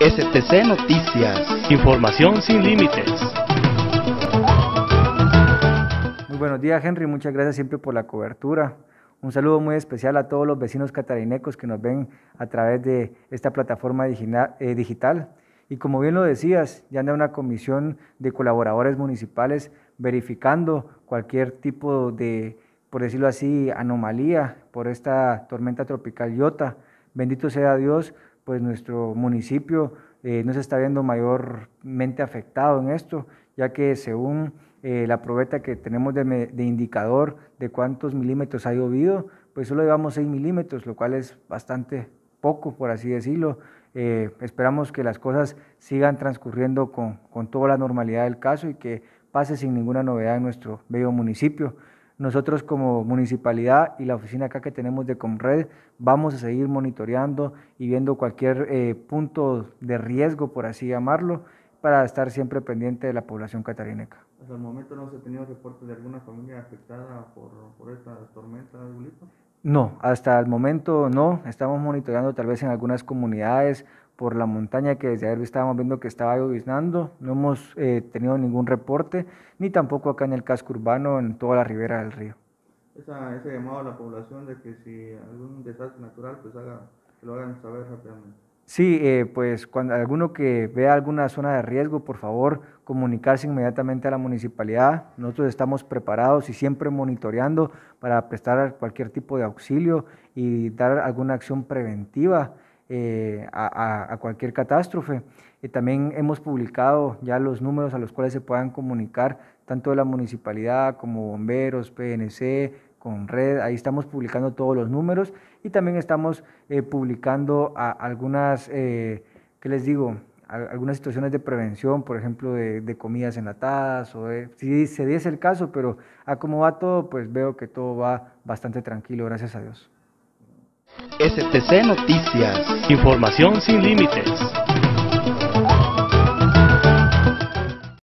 STC Noticias. Información sin límites. Muy buenos días, Henry. Muchas gracias siempre por la cobertura. Un saludo muy especial a todos los vecinos catarinecos que nos ven a través de esta plataforma eh, digital. Y como bien lo decías, ya anda una comisión de colaboradores municipales verificando cualquier tipo de, por decirlo así, anomalía por esta tormenta tropical Iota. Bendito sea Dios pues nuestro municipio eh, no se está viendo mayormente afectado en esto, ya que según eh, la probeta que tenemos de, indicador de cuántos milímetros ha llovido, pues solo llevamos 6 milímetros, lo cual es bastante poco, por así decirlo. Eh, esperamos que las cosas sigan transcurriendo con, con toda la normalidad del caso y que pase sin ninguna novedad en nuestro bello municipio. Nosotros como municipalidad y la oficina acá que tenemos de Comred vamos a seguir monitoreando y viendo cualquier eh, punto de riesgo, por así llamarlo, para estar siempre pendiente de la población catarineca. Hasta el momento no se ha tenido reporte de alguna familia afectada por, esta tormenta, Julito. No, hasta el momento no. Estamos monitoreando tal vez en algunas comunidades por la montaña que desde ayer estábamos viendo que estaba lloviznando. No hemos eh, tenido ningún reporte, ni tampoco acá en el casco urbano, en toda la ribera del río. ese llamado a la población de que si algún desastre natural, pues haga, que lo hagan saber rápidamente. Sí, eh, pues cuando alguno que vea alguna zona de riesgo, por favor, comunicarse inmediatamente a la municipalidad. Nosotros estamos preparados y siempre monitoreando para prestar cualquier tipo de auxilio y dar alguna acción preventiva eh, a, cualquier catástrofe. Y eh, también hemos publicado ya los números a los cuales se puedan comunicar tanto de la municipalidad como bomberos, PNC, con red, ahí estamos publicando todos los números y también estamos eh, publicando algunas, eh, les digo? algunas situaciones de prevención, por ejemplo, de, comidas enlatadas o si se diese el caso, pero a cómo va todo, pues veo que todo va bastante tranquilo, gracias a Dios. STC Noticias, información sin límites.